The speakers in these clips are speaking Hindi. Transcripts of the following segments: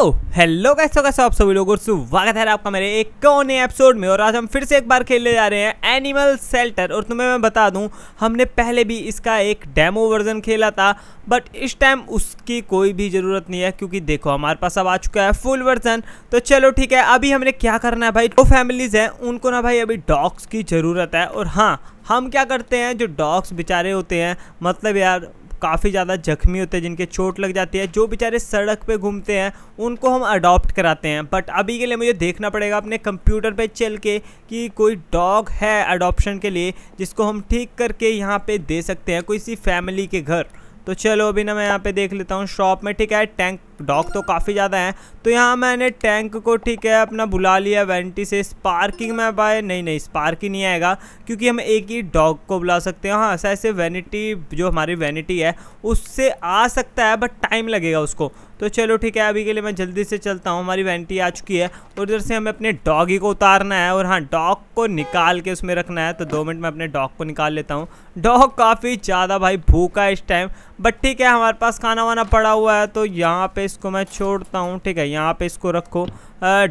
तो हेलो तो कैसे कैसे आप सभी लोगों स्वागत है आपका मेरे एक कौन एपिसोड में और आज हम फिर से एक बार खेलने जा रहे हैं एनिमल सेल्टर और तुम्हें मैं बता दूं हमने पहले भी इसका एक डेमो वर्जन खेला था बट इस टाइम उसकी कोई भी ज़रूरत नहीं है क्योंकि देखो हमारे पास अब आ चुका है फुल वर्जन तो चलो ठीक है अभी हमने क्या करना है भाई तो फैमिलीज़ हैं उनको ना भाई अभी डॉग्स की ज़रूरत है और हाँ हम क्या करते हैं जो डॉग्स बेचारे होते हैं मतलब यार काफ़ी ज़्यादा जख्मी होते हैं जिनके चोट लग जाती है जो बेचारे सड़क पे घूमते हैं उनको हम अडॉप्ट कराते हैं बट अभी के लिए मुझे देखना पड़ेगा अपने कंप्यूटर पे चल के कि कोई डॉग है अडॉप्शन के लिए जिसको हम ठीक करके यहाँ पे दे सकते हैं कोई सी फैमिली के घर तो चलो अभी ना मैं यहाँ पे देख लेता हूँ शॉप में ठीक है टैंक डॉग तो काफ़ी ज़्यादा है तो यहाँ मैंने टैंक को ठीक है अपना बुला लिया वेंटी से स्पार्किंग में बाय नहीं नहीं स्पार्क ही नहीं आएगा क्योंकि हम एक ही डॉग को बुला सकते हैं हाँ ऐसे ऐसे वैनिटी जो हमारी वैनिटी है उससे आ सकता है बट टाइम लगेगा उसको तो चलो ठीक है अभी के लिए मैं जल्दी से चलता हूँ हमारी वेंटी आ चुकी है और इधर से हमें अपने डॉगी को उतारना है और हाँ डॉग को निकाल के उसमें रखना है तो दो मिनट में अपने डॉग को निकाल लेता हूँ डॉग काफ़ी ज़्यादा भाई भूखा है इस टाइम बट ठीक है हमारे पास खाना वाना पड़ा हुआ है तो यहाँ पर इसको मैं छोड़ता हूँ ठीक है यहाँ पर इसको रखो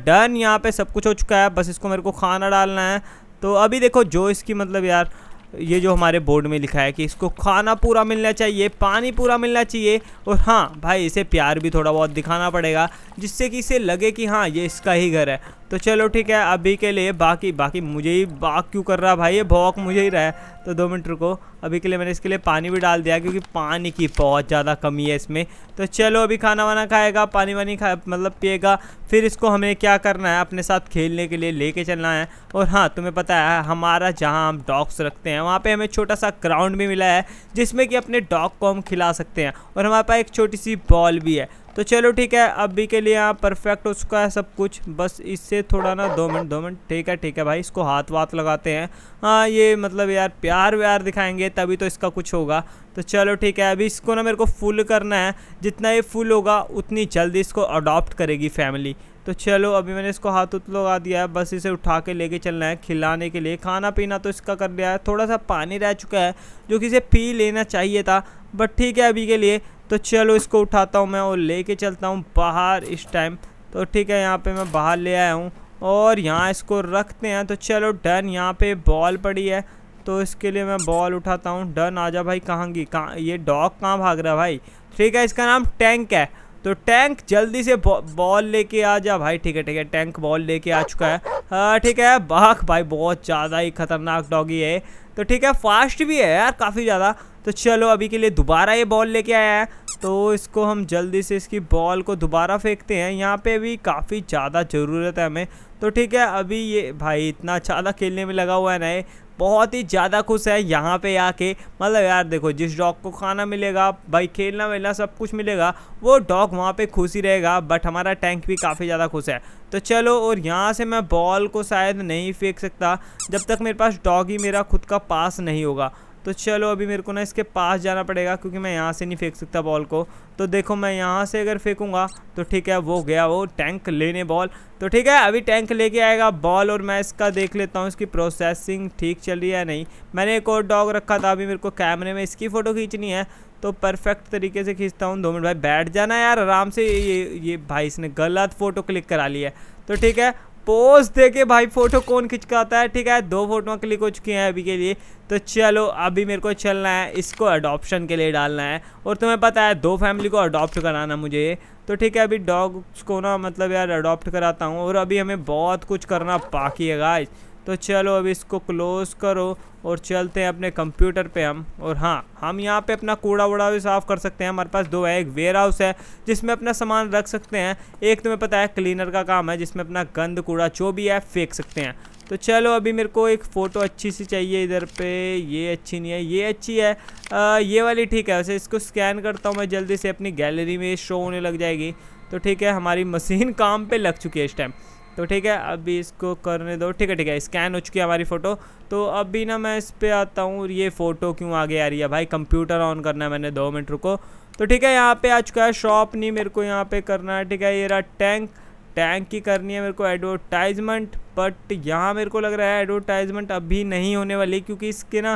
डन यहाँ पर सब कुछ हो चुका है बस इसको मेरे को खाना डालना है तो अभी देखो जो इसकी मतलब यार ये जो हमारे बोर्ड में लिखा है कि इसको खाना पूरा मिलना चाहिए पानी पूरा मिलना चाहिए और हाँ भाई इसे प्यार भी थोड़ा बहुत दिखाना पड़ेगा जिससे कि इसे लगे कि हाँ ये इसका ही घर है तो चलो ठीक है अभी के लिए बाकी बाकी मुझे ही बाक क्यों कर रहा भाई ये भौक मुझे ही रहा है तो दो मिनट रुको अभी के लिए मैंने इसके लिए पानी भी डाल दिया क्योंकि पानी की बहुत ज़्यादा कमी है इसमें तो चलो अभी खाना वाना खाएगा पानी वानी खा मतलब पिएगा फिर इसको हमें क्या करना है अपने साथ खेलने के लिए लेके चलना है और हाँ तुम्हें पता है हमारा जहाँ हम डॉग्स रखते हैं वहाँ पर हमें छोटा सा ग्राउंड भी मिला है जिसमें कि अपने डॉग को हम खिला सकते हैं और हमारे पास एक छोटी सी बॉल भी है तो चलो ठीक है अभी के लिए यहाँ परफेक्ट हो चुका है सब कुछ बस इससे थोड़ा ना दो मिनट दो मिनट ठीक है ठीक है भाई इसको हाथ वाथ लगाते हैं हाँ ये मतलब यार प्यार व्यार दिखाएंगे तभी तो इसका कुछ होगा तो चलो ठीक है अभी इसको ना मेरे को फुल करना है जितना ये फुल होगा उतनी जल्दी इसको अडॉप्ट करेगी फैमिली तो चलो अभी मैंने इसको हाथ उत लगा दिया है बस इसे उठा के लेके चलना है खिलाने के लिए खाना पीना तो इसका कर दिया है थोड़ा सा पानी रह चुका है जो कि इसे पी लेना चाहिए था बट ठीक है अभी के लिए तो चलो इसको उठाता हूँ मैं और लेके चलता हूँ बाहर इस टाइम तो ठीक है यहाँ पे मैं बाहर ले आया हूँ और यहाँ इसको रखते हैं तो चलो डन यहाँ पे बॉल पड़ी है तो इसके लिए मैं बॉल उठाता हूँ डन आजा भाई कहाँ की कहाँ ये डॉग कहाँ भाग रहा है भाई ठीक है इसका नाम टैंक है तो टैंक जल्दी से बॉल लेके आ जा भाई ठीक है ठीक है टैंक बॉल लेके आ चुका है हाँ, ठीक है बाघ भाई बहुत ज़्यादा ही खतरनाक डॉगी है तो ठीक है फास्ट भी है यार काफ़ी ज़्यादा तो चलो अभी के लिए दोबारा ये बॉल लेके आया है तो इसको हम जल्दी से इसकी बॉल को दोबारा फेंकते हैं यहाँ पे भी काफ़ी ज़्यादा ज़रूरत है हमें तो ठीक है अभी ये भाई इतना ज़्यादा खेलने में लगा हुआ है ना ये बहुत ही ज़्यादा खुश है यहाँ पे आके मतलब यार देखो जिस डॉग को खाना मिलेगा भाई खेलना वेलना सब कुछ मिलेगा वो डॉग वहाँ पे खुश ही रहेगा बट हमारा टैंक भी काफ़ी ज़्यादा खुश है तो चलो और यहाँ से मैं बॉल को शायद नहीं फेंक सकता जब तक मेरे पास डॉग ही मेरा खुद का पास नहीं होगा तो चलो अभी मेरे को ना इसके पास जाना पड़ेगा क्योंकि मैं यहाँ से नहीं फेंक सकता बॉल को तो देखो मैं यहाँ से अगर फेंकूँगा तो ठीक है वो गया वो टैंक लेने बॉल तो ठीक है अभी टैंक लेके आएगा बॉल और मैं इसका देख लेता हूँ इसकी प्रोसेसिंग ठीक चल रही है नहीं मैंने एक और डॉग रखा था अभी मेरे को कैमरे में इसकी फ़ोटो खींचनी है तो परफेक्ट तरीके से खींचता हूँ दो मिनट भाई बैठ जाना यार आराम से ये ये भाई इसने गलत फ़ोटो क्लिक करा ली है तो ठीक है पोज दे के भाई फोटो कौन खिंचकाता है ठीक है दो फोटो क्लिक हो चुकी हैं अभी के लिए तो चलो अभी मेरे को चलना है इसको अडॉप्शन के लिए डालना है और तुम्हें पता है दो फैमिली को अडॉप्ट कराना मुझे तो ठीक है अभी डॉग्स को ना मतलब यार अडॉप्ट कराता हूँ और अभी हमें बहुत कुछ करना बाकी है गाइस तो चलो अब इसको क्लोज़ करो और चलते हैं अपने कंप्यूटर पे हम और हाँ हम यहाँ पे अपना कूड़ा वूड़ा भी साफ़ कर सकते हैं हमारे पास दो है एक वेयर हाउस है जिसमें अपना सामान रख सकते हैं एक तुम्हें पता है क्लीनर का काम है जिसमें अपना गंद कूड़ा जो भी है फेंक सकते हैं तो चलो अभी मेरे को एक फ़ोटो अच्छी सी चाहिए इधर पे ये अच्छी नहीं है ये अच्छी है आ, ये वाली ठीक है वैसे इसको स्कैन करता हूँ मैं जल्दी से अपनी गैलरी में शो होने लग जाएगी तो ठीक है हमारी मशीन काम पे लग चुकी है इस टाइम तो ठीक है अभी इसको करने दो ठीक है ठीक है स्कैन हो चुकी है हमारी फ़ोटो तो अभी ना मैं इस पर आता हूँ ये फ़ोटो क्यों आगे आ रही है भाई कंप्यूटर ऑन करना है मैंने दो मिनट रुको तो ठीक है यहाँ पे आ चुका है शॉप नहीं मेरे को यहाँ पे करना है ठीक है ये रहा टैंक टैंक की करनी है मेरे को एडवर्टाइजमेंट बट यहाँ मेरे को लग रहा है एडवर्टाइजमेंट अभी नहीं होने वाली क्योंकि इसके ना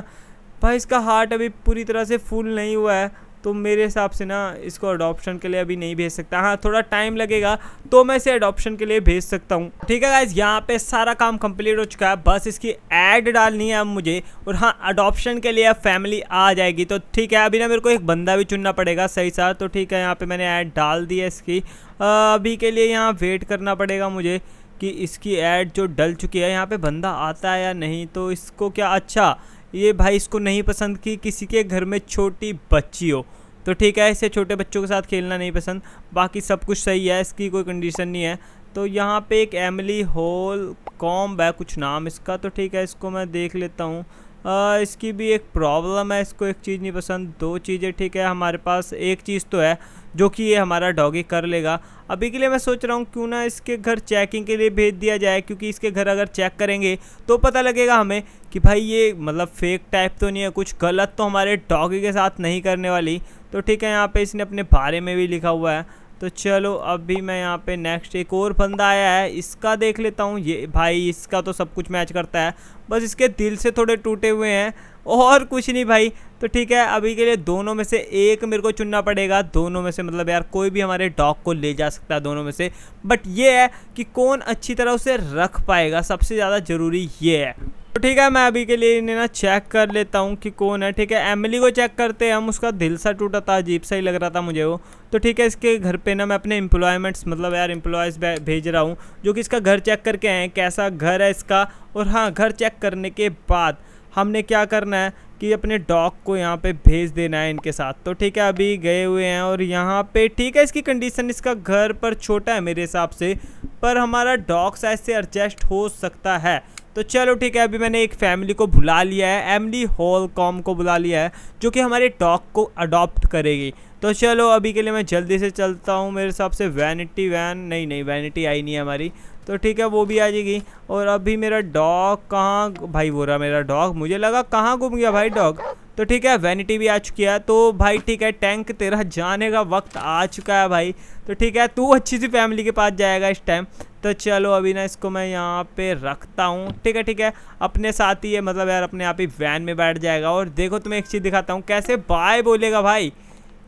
भाई इसका हार्ट अभी पूरी तरह से फुल नहीं हुआ है तो मेरे हिसाब से ना इसको अडोप्शन के लिए अभी नहीं भेज सकता हाँ थोड़ा टाइम लगेगा तो मैं इसे अडोप्शन के लिए भेज सकता हूँ ठीक है गाइज यहाँ पे सारा काम कंप्लीट हो चुका है बस इसकी एड डालनी है अब मुझे और हाँ अडोप्शन के लिए फैमिली आ जाएगी तो ठीक है अभी ना मेरे को एक बंदा भी चुनना पड़ेगा सही सा तो ठीक है यहाँ पर मैंने ऐड डाल दी है इसकी अभी के लिए यहाँ वेट करना पड़ेगा मुझे कि इसकी ऐड जो डल चुकी है यहाँ पे बंदा आता है या नहीं तो इसको क्या अच्छा ये भाई इसको नहीं पसंद कि किसी के घर में छोटी बच्ची हो तो ठीक है इसे छोटे बच्चों के साथ खेलना नहीं पसंद बाकी सब कुछ सही है इसकी कोई कंडीशन नहीं है तो यहाँ पे एक एमली होल कॉम्ब है कुछ नाम इसका तो ठीक है इसको मैं देख लेता हूँ इसकी भी एक प्रॉब्लम है इसको एक चीज़ नहीं पसंद दो चीज़ें ठीक है हमारे पास एक चीज़ तो है जो कि ये हमारा डॉगी कर लेगा अभी के लिए मैं सोच रहा हूँ क्यों ना इसके घर चेकिंग के लिए भेज दिया जाए क्योंकि इसके घर अगर चेक करेंगे तो पता लगेगा हमें कि भाई ये मतलब फेक टाइप तो नहीं है कुछ गलत तो हमारे डॉगी के साथ नहीं करने वाली तो ठीक है यहाँ पे इसने अपने बारे में भी लिखा हुआ है तो चलो अभी मैं यहाँ पे नेक्स्ट एक और बंदा आया है इसका देख लेता हूँ ये भाई इसका तो सब कुछ मैच करता है बस इसके दिल से थोड़े टूटे हुए हैं और कुछ नहीं भाई तो ठीक है अभी के लिए दोनों में से एक मेरे को चुनना पड़ेगा दोनों में से मतलब यार कोई भी हमारे डॉग को ले जा सकता है दोनों में से बट ये है कि कौन अच्छी तरह उसे रख पाएगा सबसे ज़्यादा ज़रूरी ये है तो ठीक है मैं अभी के लिए इन्हें ना चेक कर लेता हूँ कि कौन है ठीक है एमिली को चेक करते हैं हम उसका दिल सा टूटा था अजीब सा ही लग रहा था मुझे वो तो ठीक है इसके घर पे ना मैं अपने एम्प्लॉयमेंट्स मतलब यार एम्प्लॉयज़ भेज रहा हूँ जो कि इसका घर चेक करके आए कैसा घर है इसका और हाँ घर चेक करने के बाद हमने क्या करना है कि अपने डॉग को यहाँ पे भेज देना है इनके साथ तो ठीक है अभी गए हुए हैं और यहाँ पे ठीक है इसकी कंडीशन इसका घर पर छोटा है मेरे हिसाब से पर हमारा डॉग साइज से एडजस्ट हो सकता है तो चलो ठीक है अभी मैंने एक फैमिली को बुला लिया है एमली होल कॉम को बुला लिया है जो कि हमारे डॉग को अडॉप्ट करेगी तो चलो अभी के लिए मैं जल्दी से चलता हूँ मेरे हिसाब से वैनिटी वैन नहीं नहीं वैनिटी आई नहीं है हमारी तो ठीक है वो भी आ जाएगी और अभी मेरा डॉग कहाँ भाई वो रहा मेरा डॉग मुझे लगा कहाँ घूम गया भाई डॉग तो ठीक है वैनिटी भी आ चुकी है तो भाई ठीक है टैंक तेरा जाने का वक्त आ चुका है भाई तो ठीक है तू अच्छी सी फैमिली के पास जाएगा इस टाइम तो चलो अभी ना इसको मैं यहाँ पे रखता हूँ ठीक है ठीक है अपने साथ ही ये मतलब यार अपने आप ही वैन में बैठ जाएगा और देखो तुम्हें एक चीज़ दिखाता हूँ कैसे बाय बोलेगा भाई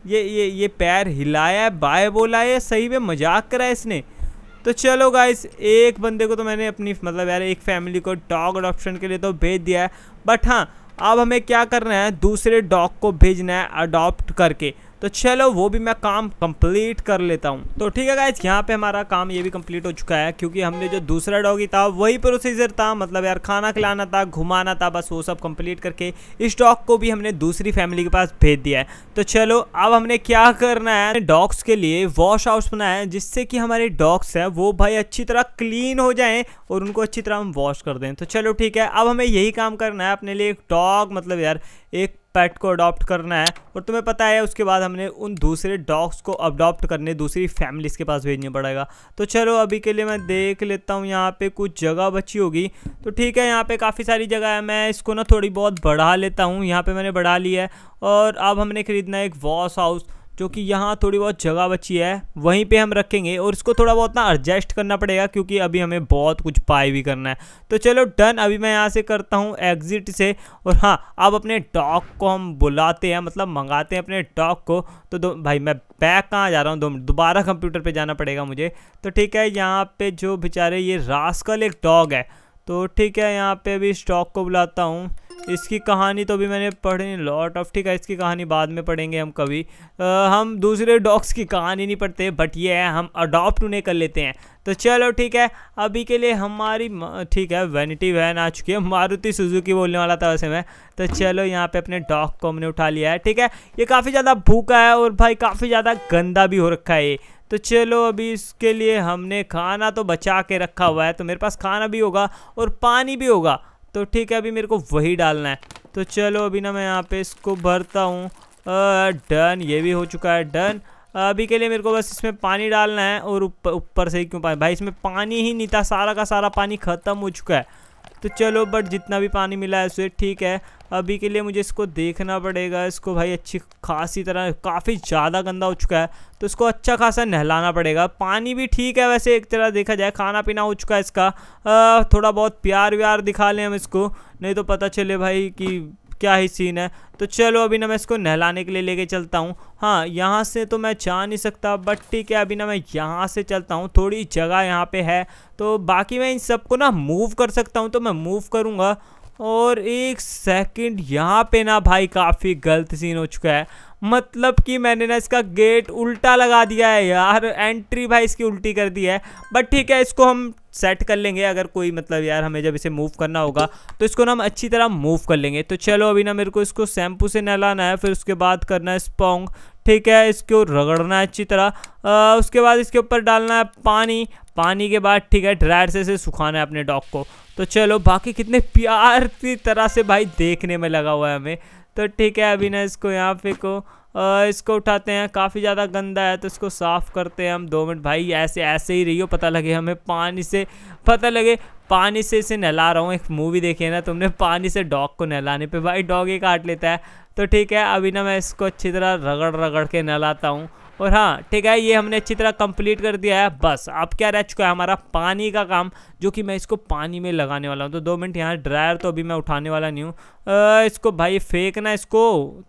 ये ये ये पैर हिलाया है बाय बोला है सही में मजाक करा है इसने तो चलो गाइस एक बंदे को तो मैंने अपनी मतलब यार एक फैमिली को डॉग अडॉप्शन के लिए तो भेज दिया है बट हाँ अब हमें क्या करना है दूसरे डॉग को भेजना है अडॉप्ट करके तो चलो वो भी मैं काम कंप्लीट कर लेता हूँ तो ठीक है गाइज यहाँ पे हमारा काम ये भी कंप्लीट हो चुका है क्योंकि हमने जो दूसरा डॉगी था वही प्रोसीजर था मतलब यार खाना खिलाना था घुमाना था बस वो सब कंप्लीट करके इस डॉग को भी हमने दूसरी फैमिली के पास भेज दिया है तो चलो अब हमने क्या करना है डॉग्स के लिए वॉश हाउस बनाया है जिससे कि हमारे डॉग्स हैं वो भाई अच्छी तरह क्लीन हो जाए और उनको अच्छी तरह हम वॉश कर दें तो चलो ठीक है अब हमें यही काम करना है अपने लिए एक डॉग मतलब यार एक पैट को अडॉप्ट करना है और तुम्हें पता है उसके बाद हमने उन दूसरे डॉग्स को अडॉप्ट करने दूसरी फैमिलीज़ के पास भेजना पड़ेगा तो चलो अभी के लिए मैं देख लेता हूँ यहाँ पे कुछ जगह बची होगी तो ठीक है यहाँ पे काफ़ी सारी जगह है मैं इसको ना थोड़ी बहुत बढ़ा लेता हूँ यहाँ पे मैंने बढ़ा लिया है और अब हमने ख़रीदना है एक वॉश हाउस जो कि यहाँ थोड़ी बहुत जगह बची है वहीं पे हम रखेंगे और इसको थोड़ा बहुत ना एडजस्ट करना पड़ेगा क्योंकि अभी हमें बहुत कुछ पाई भी करना है तो चलो डन अभी मैं यहाँ से करता हूँ एग्जिट से और हाँ अब अपने डॉग को हम बुलाते हैं मतलब मंगाते हैं अपने डॉग को तो दो भाई मैं बैक कहाँ जा रहा हूँ दोबारा कंप्यूटर पर जाना पड़ेगा मुझे तो ठीक है यहाँ पर जो बेचारे ये रास्कल एक डॉग है तो ठीक है यहाँ पर अभी इस को बुलाता हूँ इसकी कहानी तो अभी मैंने पढ़ी लॉट ऑफ ठीक है इसकी कहानी बाद में पढ़ेंगे हम कभी आ, हम दूसरे डॉग्स की कहानी नहीं पढ़ते बट ये है हम अडॉप्ट उन्हें कर लेते हैं तो चलो ठीक है अभी के लिए हमारी ठीक है वैनिटी वैन आ चुकी है मारुति सुजुकी बोलने वाला था वैसे मैं तो चलो यहाँ पे अपने डॉग को हमने उठा लिया है ठीक है ये काफ़ी ज़्यादा भूखा है और भाई काफ़ी ज़्यादा गंदा भी हो रखा है ये तो चलो अभी इसके लिए हमने खाना तो बचा के रखा हुआ है तो मेरे पास खाना भी होगा और पानी भी होगा तो ठीक है अभी मेरे को वही डालना है तो चलो अभी ना मैं यहाँ पे इसको भरता हूँ डन ये भी हो चुका है डन अभी के लिए मेरे को बस इसमें पानी डालना है और ऊपर ऊपर से ही क्यों पानी भाई इसमें पानी ही नहीं था सारा का सारा पानी ख़त्म हो चुका है तो चलो बट जितना भी पानी मिला है उसे ठीक है अभी के लिए मुझे इसको देखना पड़ेगा इसको भाई अच्छी खासी तरह काफ़ी ज़्यादा गंदा हो चुका है तो इसको अच्छा खासा नहलाना पड़ेगा पानी भी ठीक है वैसे एक तरह देखा जाए खाना पीना हो चुका है इसका आ, थोड़ा बहुत प्यार व्यार दिखा लें हम इसको नहीं तो पता चले भाई कि क्या ही सीन है तो चलो अभी ना मैं इसको नहलाने के लिए लेके चलता हूँ हाँ यहाँ से तो मैं जा नहीं सकता बट ठीक है अभी ना मैं यहाँ से चलता हूँ थोड़ी जगह यहाँ पे है तो बाकी मैं इन सबको ना मूव कर सकता हूँ तो मैं मूव करूँगा और एक सेकंड यहाँ पे ना भाई काफ़ी गलत सीन हो चुका है मतलब कि मैंने ना इसका गेट उल्टा लगा दिया है यार एंट्री भाई इसकी उल्टी कर दी है बट ठीक है इसको हम सेट कर लेंगे अगर कोई मतलब यार हमें जब इसे मूव करना होगा तो इसको ना हम अच्छी तरह मूव कर लेंगे तो चलो अभी ना मेरे को इसको शैम्पू से नहलाना है फिर उसके बाद करना है स्पोंग ठीक है इसको रगड़ना है अच्छी तरह आ, उसके बाद इसके ऊपर डालना है पानी पानी के बाद ठीक है ड्रायर से इसे सुखाना है अपने डॉग को तो चलो बाकी कितने प्यार की तरह से भाई देखने में लगा हुआ है हमें तो ठीक है अभी ना इसको यहाँ पे को इसको उठाते हैं काफ़ी ज़्यादा गंदा है तो इसको साफ़ करते हैं हम दो मिनट भाई ऐसे ऐसे ही रही हो पता लगे हमें पानी से पता लगे पानी से इसे नहला रहा हूँ एक मूवी देखी है ना तुमने पानी से डॉग को नहलाने पे भाई डॉग ही काट लेता है तो ठीक है अभी ना मैं इसको अच्छी तरह रगड़ रगड़ के नहलाता हूँ और हाँ ठीक है ये हमने अच्छी तरह कंप्लीट कर दिया है बस अब क्या रह चुका है हमारा पानी का काम जो कि मैं इसको पानी में लगाने वाला हूँ तो दो मिनट यहाँ ड्रायर तो अभी मैं उठाने वाला नहीं हूँ इसको भाई फेंकना इसको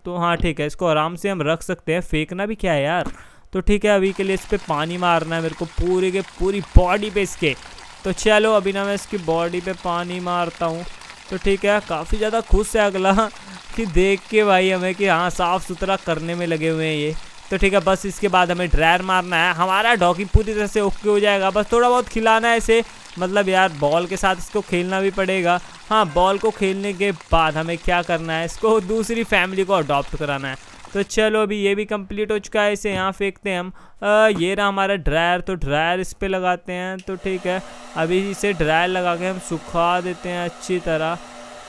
तो हाँ ठीक है इसको आराम से हम रख सकते हैं फेंकना भी क्या है यार तो ठीक है अभी के लिए इस पर पानी मारना है मेरे को पूरे के पूरी बॉडी पे इसके तो चलो अभी ना मैं इसकी बॉडी पे पानी मारता हूँ तो ठीक है काफ़ी ज़्यादा खुश है अगला कि देख के भाई हमें कि हाँ साफ़ सुथरा करने में लगे हुए हैं ये तो ठीक है बस इसके बाद हमें ड्रायर मारना है हमारा डॉगी पूरी तरह से ओके हो जाएगा बस थोड़ा बहुत खिलाना है इसे मतलब यार बॉल के साथ इसको खेलना भी पड़ेगा हाँ बॉल को खेलने के बाद हमें क्या करना है इसको दूसरी फैमिली को अडॉप्ट कराना है तो चलो अभी ये भी कंप्लीट हो चुका है इसे यहाँ फेंकते हैं हम आ, ये रहा हमारा ड्रायर तो ड्रायर इस पर लगाते हैं तो ठीक है अभी इसे ड्रायर लगा के हम सुखा देते हैं अच्छी तरह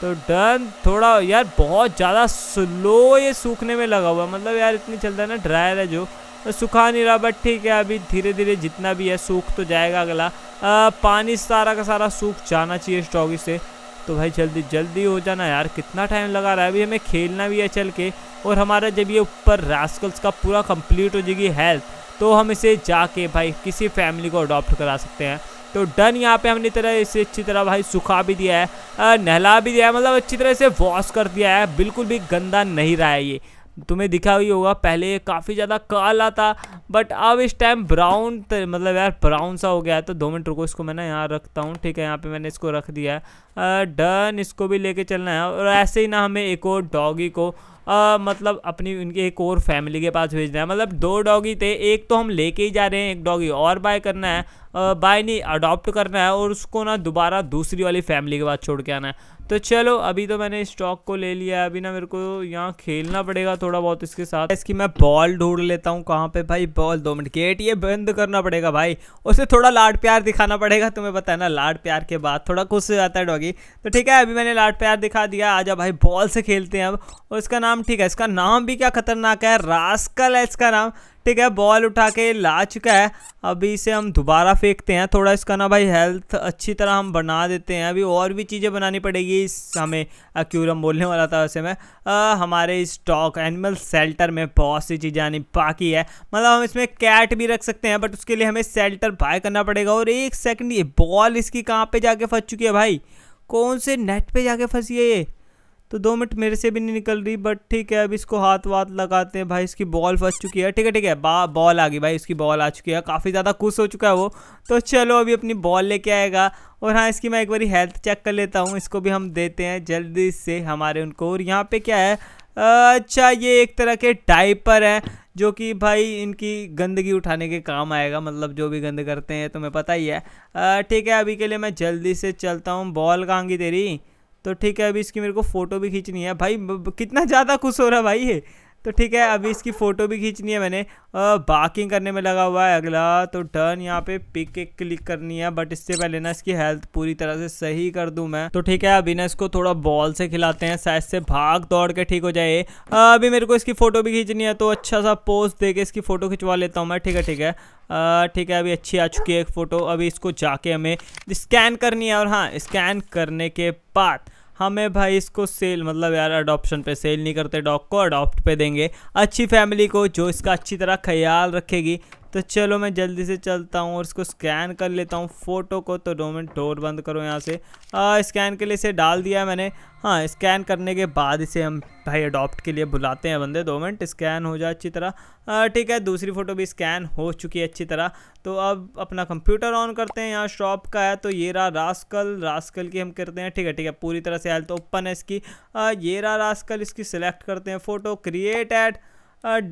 तो डन थोड़ा यार बहुत ज़्यादा स्लो ये सूखने में लगा हुआ मतलब यार इतनी चलता है ना ड्रायर है जो तो सूखा नहीं रहा बट ठीक है अभी धीरे धीरे जितना भी है सूख तो जाएगा अगला आ, पानी सारा का सारा सूख जाना चाहिए स्ट्रॉगी से तो भाई जल्दी जल्दी हो जाना यार कितना टाइम लगा रहा है अभी हमें खेलना भी है चल के और हमारा जब ये ऊपर रास्कल्स का पूरा कंप्लीट हो जाएगी हेल्थ तो हम इसे जाके भाई किसी फैमिली को अडॉप्ट करा सकते हैं तो डन यहाँ पे हमने तरह इसे अच्छी तरह भाई सुखा भी दिया है नहला भी दिया है मतलब अच्छी तरह से वॉश कर दिया है बिल्कुल भी गंदा नहीं रहा है ये तुम्हें दिखा हुई होगा पहले काफ़ी ज़्यादा काला था बट अब इस टाइम ब्राउन मतलब यार ब्राउन सा हो गया है तो दो मिनट रुको इसको मैं ना यहाँ रखता हूँ ठीक है यहाँ पे मैंने इसको रख दिया है डन इसको भी लेके चलना है और ऐसे ही ना हमें एक और डॉगी को आ, मतलब अपनी उनके एक और फैमिली के पास भेजना है मतलब दो डॉगी थे एक तो हम लेके ही जा रहे हैं एक डॉगी और बाय करना है बाय नहीं अडॉप्ट करना है और उसको ना दोबारा दूसरी वाली फैमिली के पास छोड़ के आना है तो चलो अभी तो मैंने स्टॉक को ले लिया है अभी ना मेरे को यहाँ खेलना पड़ेगा थोड़ा बहुत इसके साथ इसकी मैं बॉल ढूंढ लेता हूँ कहाँ पे भाई बॉल दो मिनट गेट ये बंद करना पड़ेगा भाई उसे थोड़ा लाड प्यार दिखाना पड़ेगा तुम्हें पता है ना लाड प्यार के बाद थोड़ा खुश हो जाता है डॉगी तो ठीक है अभी मैंने लाड प्यार दिखा दिया आजा भाई बॉल से खेलते हैं अब और इसका नाम ठीक है इसका नाम भी क्या खतरनाक है रास्कल है इसका नाम ठीक है बॉल उठा के ला चुका है अभी इसे हम दोबारा फेंकते हैं थोड़ा इसका ना भाई हेल्थ अच्छी तरह हम बना देते हैं अभी और भी चीज़ें बनानी पड़ेगी इस हमें क्यूरम बोलने वाला था वैसे मैं आ, हमारे स्टॉक एनिमल सेल्टर में बहुत सी चीज़ें आनी बाकी है मतलब हम इसमें कैट भी रख सकते हैं बट उसके लिए हमें सेल्टर बाय करना पड़ेगा और एक सेकेंड ये बॉल इसकी कहाँ पर जाके फंस चुकी है भाई कौन से नेट पर जाके फंसी है ये तो दो मिनट मेरे से भी नहीं निकल रही बट ठीक है अब इसको हाथ वाथ लगाते हैं भाई इसकी बॉल फंस चुकी है ठीक है ठीक है बा बॉल आ गई भाई इसकी बॉल आ चुकी है काफ़ी ज़्यादा खुश हो चुका है वो तो चलो अभी अपनी बॉल लेके आएगा और हाँ इसकी मैं एक बारी हेल्थ चेक कर लेता हूँ इसको भी हम देते हैं जल्दी से हमारे उनको और यहाँ पर क्या है अच्छा ये एक तरह के टाइपर है जो कि भाई इनकी गंदगी उठाने के काम आएगा मतलब जो भी गंद करते हैं तुम्हें पता ही है ठीक है अभी के लिए मैं जल्दी से चलता हूँ बॉल कहाँगी तेरी तो ठीक है अभी इसकी मेरे को फ़ोटो भी खींचनी है भाई कितना ज़्यादा खुश हो रहा भाई ये तो ठीक है अभी इसकी फ़ोटो भी खींचनी है मैंने बाकिंग करने में लगा हुआ है अगला तो डन यहाँ पे पिक एक क्लिक करनी है बट इससे पहले ना इसकी हेल्थ पूरी तरह से सही कर दूँ मैं तो ठीक है अभी ना इसको थोड़ा बॉल से खिलाते हैं शायद से भाग दौड़ के ठीक हो जाए अभी मेरे को इसकी फ़ोटो भी खींचनी है तो अच्छा सा पोज दे के इसकी फ़ोटो खिंचवा लेता हूँ मैं ठीक है ठीक है ठीक है अभी अच्छी आ चुकी है एक फ़ोटो अभी इसको जाके हमें स्कैन करनी है और हाँ स्कैन करने के बाद हमें भाई इसको सेल मतलब यार अडोप्शन पे सेल नहीं करते डॉग को अडॉप्ट पे देंगे अच्छी फैमिली को जो इसका अच्छी तरह ख्याल रखेगी तो चलो मैं जल्दी से चलता हूँ और इसको स्कैन कर लेता हूँ फ़ोटो को तो डोमेन डोर बंद करो यहाँ से आ, स्कैन के लिए इसे डाल दिया मैंने हाँ स्कैन करने के बाद इसे हम भाई अडॉप्ट के लिए बुलाते हैं बंदे दो मिनट स्कैन हो जाए अच्छी तरह ठीक है दूसरी फ़ोटो भी स्कैन हो चुकी है अच्छी तरह तो अब अपना कंप्यूटर ऑन करते हैं यहाँ शॉप का है तो ये रहा रास्कल रास्कल की हम करते हैं ठीक है ठीक है पूरी तरह से हेल्थ ओपन है इसकी ये रहा रास्कल इसकी सिलेक्ट करते हैं फ़ोटो क्रिएट एड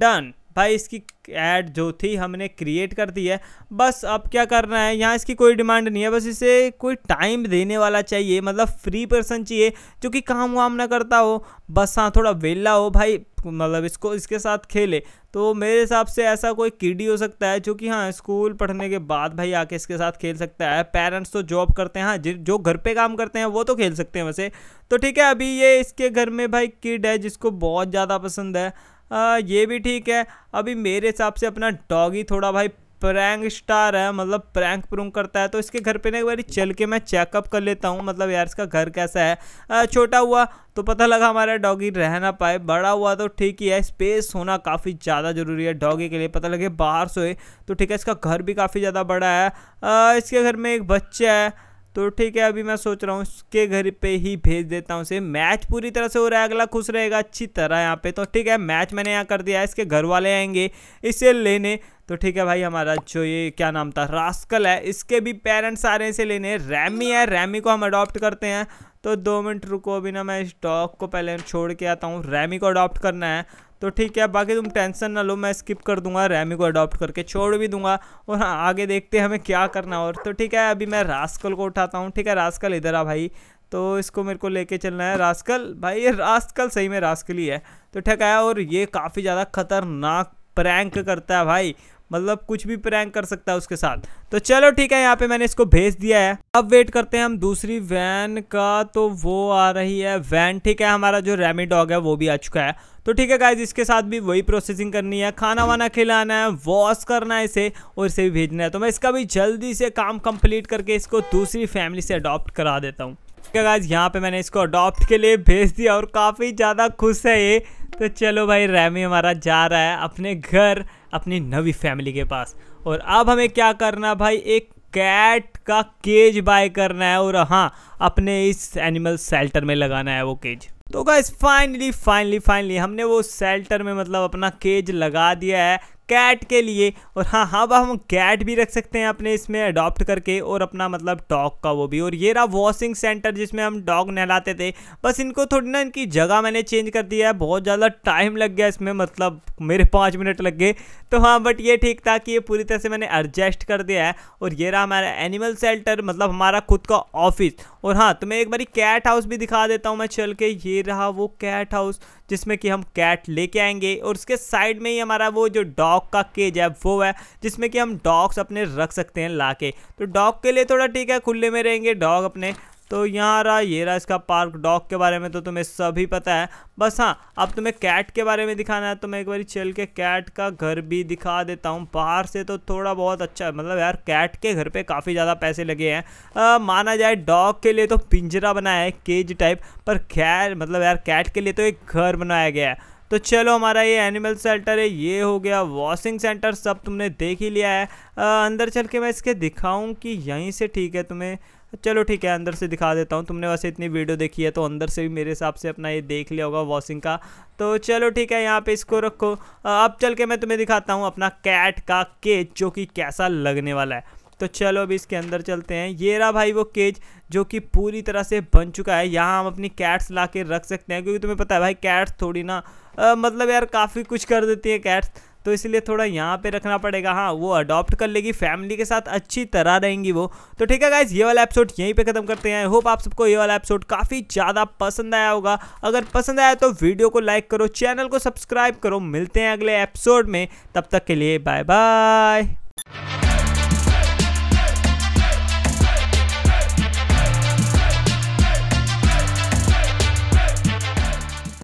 डन भाई इसकी ऐड जो थी हमने क्रिएट कर दी है बस अब क्या करना है यहाँ इसकी कोई डिमांड नहीं है बस इसे कोई टाइम देने वाला चाहिए मतलब फ्री पर्सन चाहिए जो कि काम वाम ना करता हो बस हाँ थोड़ा वेला हो भाई मतलब इसको इसके साथ खेले तो मेरे हिसाब से ऐसा कोई किडी हो सकता है जो कि हाँ स्कूल पढ़ने के बाद भाई आके इसके साथ खेल सकता है पेरेंट्स तो जॉब करते हैं हाँ जो घर पे काम करते हैं वो तो खेल सकते हैं वैसे तो ठीक है अभी ये इसके घर में भाई किड है जिसको बहुत ज़्यादा पसंद है आ, ये भी ठीक है अभी मेरे हिसाब से अपना डॉगी थोड़ा भाई प्रैंक स्टार है मतलब प्रैंक प्रूंग करता है तो इसके घर पे ना एक बार चल के मैं चेकअप कर लेता हूँ मतलब यार इसका घर कैसा है छोटा हुआ तो पता लगा हमारा डॉगी रह ना पाए बड़ा हुआ तो ठीक ही है स्पेस होना काफ़ी ज़्यादा ज़रूरी है डॉगी के लिए पता लगे बाहर सोए तो ठीक है इसका घर भी काफ़ी ज़्यादा बड़ा है आ, इसके घर में एक बच्चा है तो ठीक है अभी मैं सोच रहा हूँ उसके घर पे ही भेज देता हूँ उसे मैच पूरी तरह से हो रहा है अगला खुश रहेगा अच्छी तरह यहाँ पे तो ठीक है मैच मैंने यहाँ कर दिया है इसके घर वाले आएंगे इसे लेने तो ठीक है भाई हमारा जो ये क्या नाम था रास्कल है इसके भी पेरेंट्स आ रहे हैं इसे लेने रैमी है रैमी को हम अडॉप्ट करते हैं तो दो मिनट रुको अभी ना मैं इस डॉग को पहले छोड़ के आता हूँ रैमी को अडॉप्ट करना है तो ठीक है बाकी तुम टेंशन ना लो मैं स्किप कर दूंगा रैमी को अडॉप्ट करके छोड़ भी दूंगा और हाँ आगे देखते हैं हमें क्या करना और तो ठीक है अभी मैं रास्कल को उठाता हूँ ठीक है रास्कल इधर आ भाई तो इसको मेरे को लेके चलना है रास्कल भाई ये रास्कल सही में रास्कल ही है तो ठीक है और ये काफ़ी ज़्यादा खतरनाक प्रैंक करता है भाई मतलब कुछ भी प्रैंक कर सकता है उसके साथ तो चलो ठीक है यहाँ पे मैंने इसको भेज दिया है अब वेट करते हैं हम दूसरी वैन का तो वो आ रही है वैन ठीक है हमारा जो रेमी डॉग है वो भी आ चुका है तो ठीक है गाइज इसके साथ भी वही प्रोसेसिंग करनी है खाना वाना खिलाना है वॉश करना है इसे और इसे भी भेजना है तो मैं इसका भी जल्दी से काम कम्प्लीट करके इसको दूसरी फैमिली से अडॉप्ट करा देता हूँ ठीक है गाइज यहाँ पे मैंने इसको अडॉप्ट के लिए भेज दिया और काफ़ी ज़्यादा खुश है ये तो चलो भाई रैमी हमारा जा रहा है अपने घर अपनी नवी फैमिली के पास और अब हमें क्या करना भाई एक कैट का केज बाय करना है और हाँ अपने इस एनिमल सेल्टर में लगाना है वो केज तो गाइस फाइनली फाइनली फाइनली हमने वो सेल्टर में मतलब अपना केज लगा दिया है कैट के लिए और हाँ हाँ वह हम कैट भी रख सकते हैं अपने इसमें अडॉप्ट करके और अपना मतलब डॉग का वो भी और ये रहा वॉशिंग सेंटर जिसमें हम डॉग नहलाते थे बस इनको थोड़ी ना इनकी जगह मैंने चेंज कर दिया है बहुत ज़्यादा टाइम लग गया इसमें मतलब मेरे पाँच मिनट लग गए तो हाँ बट ये ठीक था कि ये पूरी तरह से मैंने एडजस्ट कर दिया है और ये रहा हमारा एनिमल सेल्टर मतलब हमारा खुद का ऑफिस और हाँ तो मैं एक बारी कैट हाउस भी दिखा देता हूँ मैं चल के ये रहा वो कैट हाउस जिसमें कि हम कैट लेके आएंगे और उसके साइड में ही हमारा वो जो डॉग का केज है वो है जिसमें कि हम डॉग्स अपने रख सकते हैं ला के तो डॉग के लिए थोड़ा ठीक है खुले में रहेंगे डॉग अपने तो यहाँ रहा ये रहा इसका पार्क डॉग के बारे में तो तुम्हें सभी पता है बस हाँ अब तुम्हें कैट के बारे में दिखाना है तो मैं एक बार चल के कैट का घर भी दिखा देता हूँ बाहर से तो थोड़ा बहुत अच्छा मतलब यार कैट के घर पे काफ़ी ज़्यादा पैसे लगे हैं माना जाए डॉग के लिए तो पिंजरा बनाया है केज टाइप पर खैर मतलब यार कैट के लिए तो एक घर बनाया गया है तो चलो हमारा ये एनिमल सेल्टर है ये हो गया वॉशिंग सेंटर सब तुमने देख ही लिया है आ, अंदर चल के मैं इसके दिखाऊं कि यहीं से ठीक है तुम्हें चलो ठीक है अंदर से दिखा देता हूँ तुमने वैसे इतनी वीडियो देखी है तो अंदर से भी मेरे हिसाब से अपना ये देख लिया होगा वॉशिंग का तो चलो ठीक है यहाँ पे इसको रखो अब चल के मैं तुम्हें दिखाता हूँ अपना कैट का केज जो कि कैसा लगने वाला है तो चलो अभी इसके अंदर चलते हैं ये रहा भाई वो केज जो कि पूरी तरह से बन चुका है यहाँ हम अपनी कैट्स ला के रख सकते हैं क्योंकि तुम्हें पता है भाई कैट्स थोड़ी ना मतलब यार काफ़ी कुछ कर देती है कैट्स तो इसलिए थोड़ा यहाँ पे रखना पड़ेगा हाँ वो अडॉप्ट कर लेगी फैमिली के साथ अच्छी तरह रहेंगी वो तो ठीक है गाइज ये वाला एपिसोड यहीं पे खत्म करते हैं आई होप आप सबको ये वाला एपिसोड काफ़ी ज़्यादा पसंद आया होगा अगर पसंद आया तो वीडियो को लाइक करो चैनल को सब्सक्राइब करो मिलते हैं अगले एपिसोड में तब तक के लिए बाय बाय